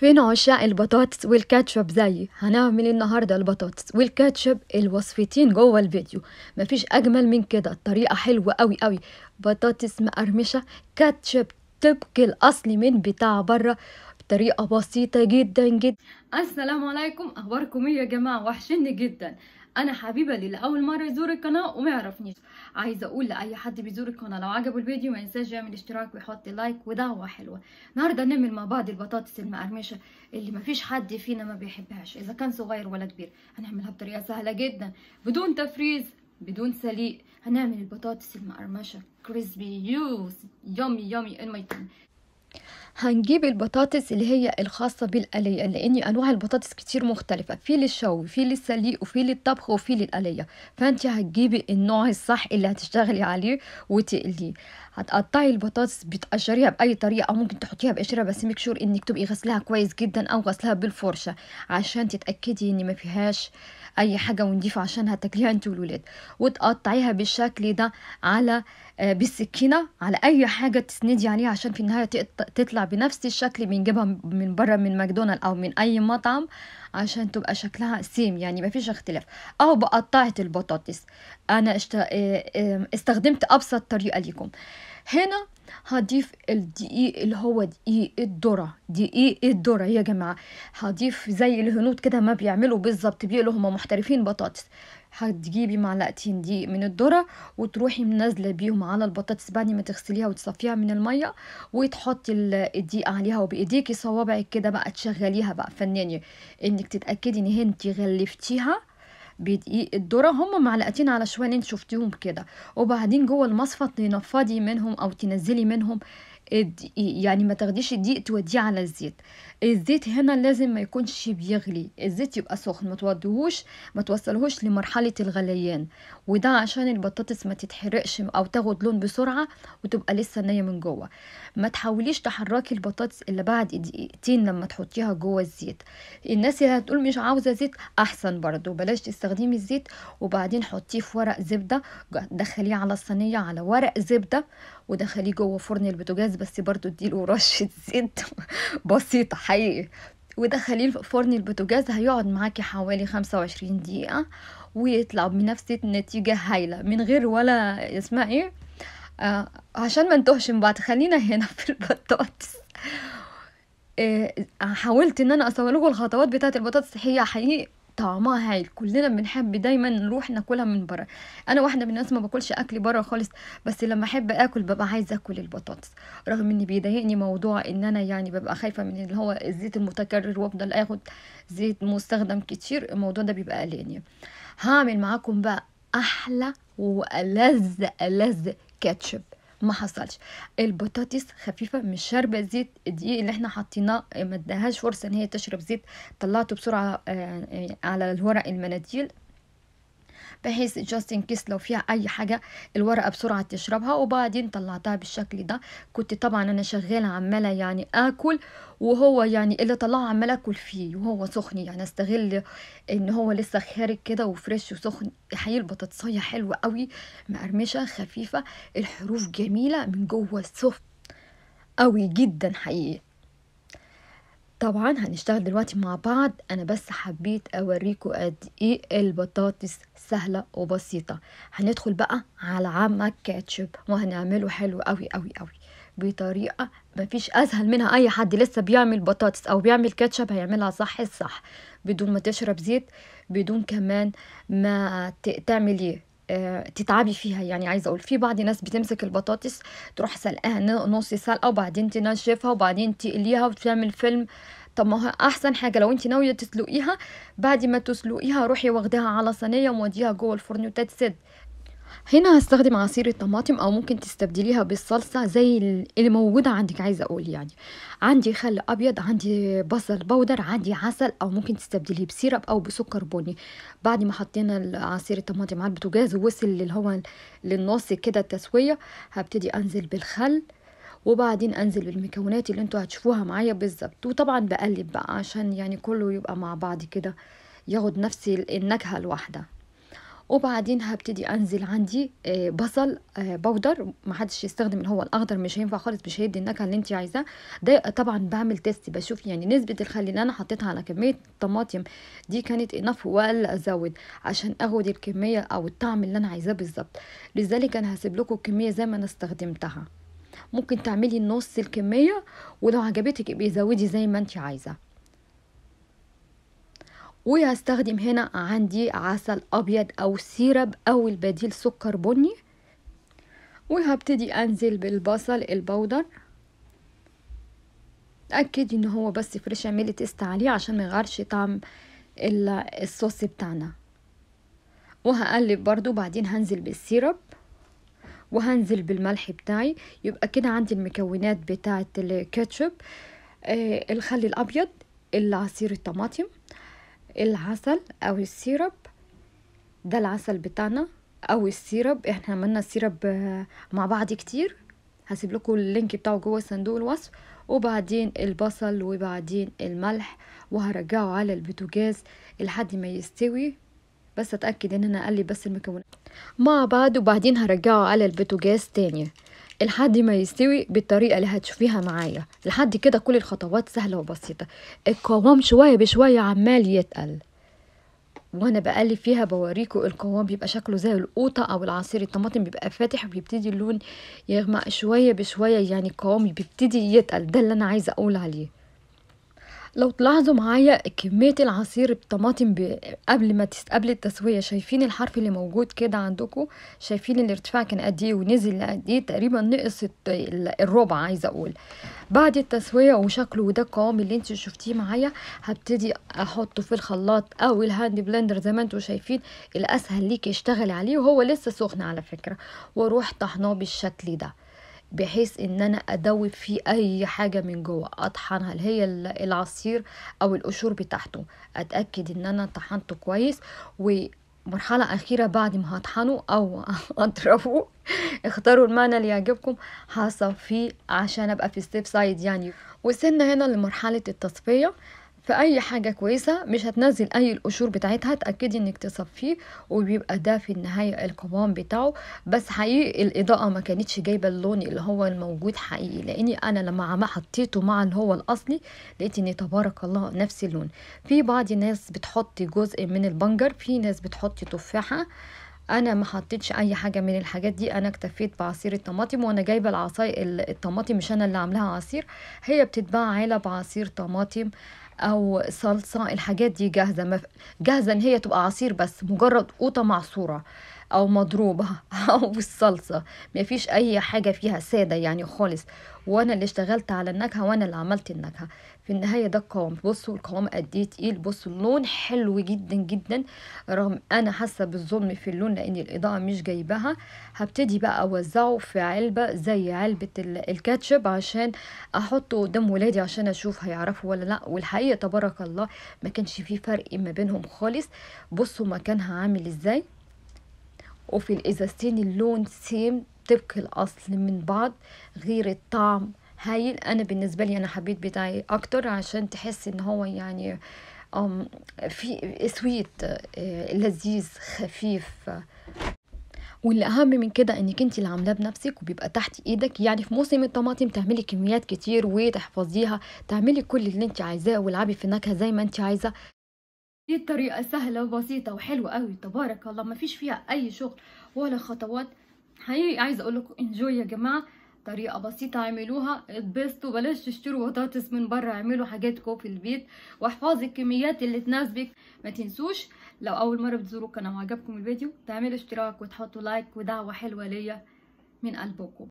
فين عشاق البطاطس والكاتشب زيي هنعمل النهارده البطاطس والكاتشب الوصفتين جوه الفيديو مفيش اجمل من كده الطريقه حلوه قوي قوي بطاطس مقرمشه كاتشب تبك الاصلي من بتاع بره بطريقه بسيطه جدا جدا السلام عليكم اخباركم ايه يا جماعه وحشني جدا انا حبيبه اللي لاول مره يزور القناه وما يعرفنيش عايزه اقول لاي حد بيزور القناه لو عجبه الفيديو ما ينساش يعمل اشتراك ويحط لايك ودعوه حلوه النهارده نعمل مع بعض البطاطس المقرمشه اللي ما فيش حد فينا ما بيحبهاش اذا كان صغير ولا كبير هنعملها بطريقه سهله جدا بدون تفريز بدون سليق هنعمل البطاطس المقرمشه كريسبي يوز يامي يامي ان ماي هنجيب البطاطس اللي هي الخاصة بالقلية لأن أنواع البطاطس كتير مختلفة في للشوي في للسليق وفي للطبخ وفي للقلية فأنت هتجيبي النوع الصح اللي هتشتغلي عليه وتقليه هتقطعي البطاطس بتقشريها بأي طريقة أو ممكن تحطيها بقشرة بس ميك شور إنك تبقي غسلها كويس جدا أو غسلها بالفرشة عشان تتأكدي إن ما فيهاش أي حاجة ونضيفة عشان هتاكليها أنت والولاد وتقطعيها بالشكل ده على آه، بالسكينة على أي حاجة تسندي عليها عشان في النهاية تطلع بنفس الشكل بنجيبها من بره من ماكدونالد او من اي مطعم عشان تبقى شكلها سيم يعني مفيش اختلاف او بقطعة البطاطس انا آه، استخدمت ابسط طريقة ليكم هنا هضيف الدقيق اللي هو دقيق الذره دقيق الذره يا جماعه هضيف زي الهنود كده ما بيعملوا بالظبط بيقولوا هم محترفين بطاطس هتجيبي معلقتين دقيق من الذره وتروحي منزله بيهم على البطاطس بعد ما تغسليها وتصفيها من الميه وتحطي الدقيق عليها وبايديكي صوابعك كده بقى تشغليها بقى فنانه انك تتاكدي ان انت غلفتيها بدقيق الذره هم معلقتين على شويه انت شفتيهم كده وبعدين جوه المصفى تنفضي منهم او تنزلي منهم الدقيق يعني ما تاخديش الدقيق توديه على الزيت الزيت هنا لازم ما يكونش بيغلي الزيت يبقى سخن ما توديهوش ما توصلهوش لمرحله الغليان وده عشان البطاطس ما تتحرقش او تاخد لون بسرعه وتبقى لسه نيه من جوه ما تحاوليش تحركي البطاطس الا بعد دقيقتين لما تحطيها جوه الزيت الناس اللي هتقول مش عاوزه زيت احسن برضو بلاش تستخدمي الزيت وبعدين حطيه في ورق زبده دخليه على الصينيه على ورق زبده ودخليه جوه فرن البوتاجاز بس برضو اديله رشه زيت بسيطه حقيقي ودخليه فرن البوتاجاز هيقعد معاكي حوالي خمسة وعشرين دقيقة ويطلع بنفس النتيجة هايلة من غير ولا اسمها ايه آه عشان ما نتوهش من بعض خلينا هنا في البطاطس آه حاولت ان انا اصور لكم الخطوات بتاعه البطاطس هي حقيقي طعمها هايل كلنا بنحب دايما نروح ناكلها من بره انا واحده من الناس ما باكلش اكل بره خالص بس لما احب اكل ببقى عايزه اكل البطاطس رغم ان بيضايقني موضوع ان انا يعني ببقى خايفه من اللي هو الزيت المتكرر وافضل اخد زيت مستخدم كتير الموضوع ده بيبقى قلقني هعمل معاكم بقى احلى والذ الذ كاتشب ما حصلش البطاطس خفيفه مش شاربه زيت الدقيق اللي احنا حطيناه ما ادهاش فرصه ان هي تشرب زيت طلعته بسرعه آه، آه، على الورق المناديل بحيث جاستن كيس لو فيها اي حاجه الورقه بسرعه تشربها وبعدين طلعتها بالشكل ده كنت طبعا انا شغاله عماله يعني اكل وهو يعني اللي طلعه عمال اكل فيه وهو سخن يعني استغل ان هو لسه خارج كده وفريش وسخن حقيقي البطاطسيه حلوه قوي مقرمشه خفيفه الحروف جميله من جوه سوفت قوي جدا حقيقي طبعا هنشتغل دلوقتي مع بعض انا بس حبيت اوريكم قد ايه البطاطس سهلة وبسيطة هندخل بقى على عمك كاتشب وهنعمله حلو قوي قوي قوي بطريقة مفيش اسهل منها اي حد لسه بيعمل بطاطس او بيعمل كاتشب هيعملها صح الصح بدون ما تشرب زيت بدون كمان ما تعمل ايه آه، تتعبي فيها يعني عايزه اقول في بعض ناس بتمسك البطاطس تروح سلقاها نص سلقه وبعدين تنشفها وبعدين تقليها وتعمل فيلم طب ما احسن حاجه لو انت ناويه تسلقيها بعد ما تسلقيها روحي واخداها على صينيه وموديها جوه الفرن وتتسد هنا هستخدم عصير الطماطم او ممكن تستبدليها بالصلصة زي اللي موجودة عندك عايزة اقول يعني عندي خل ابيض عندي بصل بودر عندي عسل او ممكن تستبدليه بسيرب او بسكر بني بعد ما حطينا عصير الطماطم على البوتاجاز ووصل اللي هو للنص كده التسوية هبتدي انزل بالخل وبعدين انزل بالمكونات اللي انتوا هتشوفوها معايا بالظبط وطبعا بقلب بقى عشان يعني كله يبقى مع بعض كده ياخد نفس النكهة الواحدة وبعدين هبتدي انزل عندي آه، بصل آه، بودر ما حدش يستخدم اللي هو الاخضر مش هينفع خالص مش هيدي النكهه اللي انت عايزاه ده طبعا بعمل تيست بشوف يعني نسبه الخل اللي انا حطيتها على كميه الطماطم دي كانت انف ولا ازود عشان اخد الكميه او الطعم اللي انا عايزاه بالظبط لذلك انا هسيب لكم الكميه زي ما انا استخدمتها ممكن تعملي نص الكميه ولو عجبتك ابقي زودي زي ما انت عايزه وهستخدم هنا عندي عسل أبيض أو سيرب أو البديل سكر بني وهبتدي أنزل بالبصل البودر اتاكد إن هو بس فريش اعملي تيست عليه عشان ما يغيرش طعم الصوص بتاعنا وهقلب برضو بعدين هنزل بالسيرب وهنزل بالملح بتاعي يبقى كده عندي المكونات بتاعة الكاتشب آه الخل الأبيض العصير الطماطم العسل او السيرب ده العسل بتاعنا او السيرب احنا عملنا السيرب آه، مع بعض كتير هسيب لكم اللينك بتاعه جوه صندوق الوصف وبعدين البصل وبعدين الملح وهرجعه على البوتاجاز لحد ما يستوي بس اتاكد ان انا اقلي بس المكونات مع بعض وبعدين هرجعه على البوتاجاز تاني لحد ما يستوي بالطريقه اللي هتشوفيها معايا لحد كده كل الخطوات سهله وبسيطه القوام شويه بشويه عمال يتقل وانا بقلب فيها بوريكوا القوام بيبقى شكله زي القوطه او العصير الطماطم بيبقى فاتح وبيبتدي اللون يغمق شويه بشويه يعني القوام بيبتدي يتقل ده اللي انا عايزه اقول عليه لو تلاحظوا معايا كمية العصير الطماطم قبل ما قبل التسوية شايفين الحرف اللي موجود كده عندكم شايفين الارتفاع كان قد ايه ونزل لقد ايه تقريبا نقص الربع عايزة اقول بعد التسوية وشكله وده القوام اللي انت شفتيه معايا هبتدي احطه في الخلاط او الهاند بلندر زي ما انتوا شايفين الاسهل ليك اشتغلي عليه وهو لسه سخن على فكرة واروح طحناه بالشكل ده بحيث ان انا ادوب فيه اي حاجة من جوه اطحن هل هي العصير او القشور بتاعته اتأكد ان انا طحنته كويس و مرحلة أخيرة بعد ما هطحنه أو اطرفه اختاروا المعنى اللي يعجبكم هصفيه عشان أبقى في السيف سايد يعني وصلنا هنا لمرحلة التصفية فأي حاجة كويسة مش هتنزل أي القشور بتاعتها تأكدي إنك تصفيه وبيبقى ده في النهاية القوام بتاعه بس حقيقي الإضاءة ما كانتش جايبة اللون اللي هو الموجود حقيقي لأني أنا لما ما حطيته مع اللي هو الأصلي لقيت إن تبارك الله نفس اللون في بعض الناس بتحط جزء من البنجر في ناس بتحط تفاحة انا ما حطيتش اي حاجه من الحاجات دي انا اكتفيت بعصير الطماطم وانا جايبه العصاي الطماطم مش انا اللي عاملاها عصير هي بتتباع علب عصير طماطم او صلصه الحاجات دي جاهزه مف... جاهزه ان هي تبقى عصير بس مجرد قوطه معصوره او مضروبه او بالصلصه مفيش اي حاجه فيها ساده يعني خالص وانا اللي اشتغلت على النكهه وانا اللي عملت النكهه في النهايه ده القوام بصوا القوام قد ايه تقيل بصوا اللون حلو جدا جدا رغم انا حاسه بالظلم في اللون لان الاضاءه مش جايباها هبتدي بقى اوزعه في علبه زي علبه الكاتشب عشان احطه قدام ولادي عشان اشوف هيعرفوا ولا لا والحقيقه تبارك الله ما كانش في فرق ما بينهم خالص بصوا مكانها عامل ازاي وفي الازازتين اللون سيم طبق الاصل من بعض غير الطعم هايل انا بالنسبه لي انا حبيت بتاعي اكتر عشان تحس ان هو يعني في سويت آه، لذيذ خفيف والاهم من كده انك انت اللي عاملاه بنفسك وبيبقى تحت ايدك يعني في موسم الطماطم تعملي كميات كتير وتحفظيها تعملي كل اللي انت عايزاه والعبي في النكهه زي ما انت عايزه دي الطريقه سهله وبسيطه وحلوه قوي تبارك الله ما فيش فيها اي شغل ولا خطوات حقيقي عايزه اقول لكم انجوي يا جماعه طريقه بسيطه اعملوها اتبسطوا بلاش تشتروا بطاطس من بره اعملوا حاجاتكم في البيت واحفظي الكميات اللي تناسبك ما تنسوش لو اول مره بتزوروا القناه وعجبكم الفيديو تعملوا اشتراك وتحطوا لايك ودعوه حلوه ليا من قلبكم